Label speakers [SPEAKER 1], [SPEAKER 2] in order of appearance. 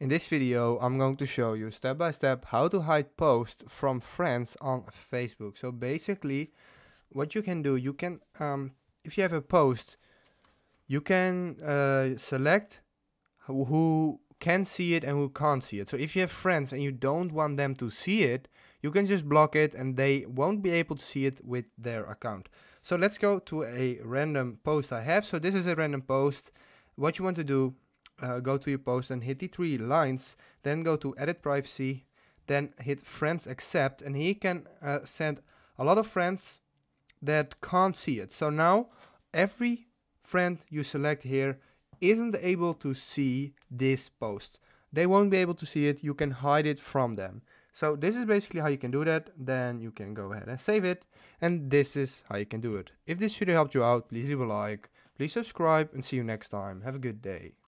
[SPEAKER 1] In this video I'm going to show you step by step how to hide posts from friends on Facebook. So basically what you can do, you can, um, if you have a post, you can uh, select who can see it and who can't see it. So if you have friends and you don't want them to see it, you can just block it and they won't be able to see it with their account. So let's go to a random post I have. So this is a random post. What you want to do uh, go to your post and hit the three lines, then go to edit privacy, then hit friends accept, and he can uh, send a lot of friends that can't see it. So now every friend you select here isn't able to see this post. They won't be able to see it. You can hide it from them. So this is basically how you can do that. Then you can go ahead and save it. And this is how you can do it. If this video helped you out, please leave a like. Please subscribe and see you next time. Have a good day.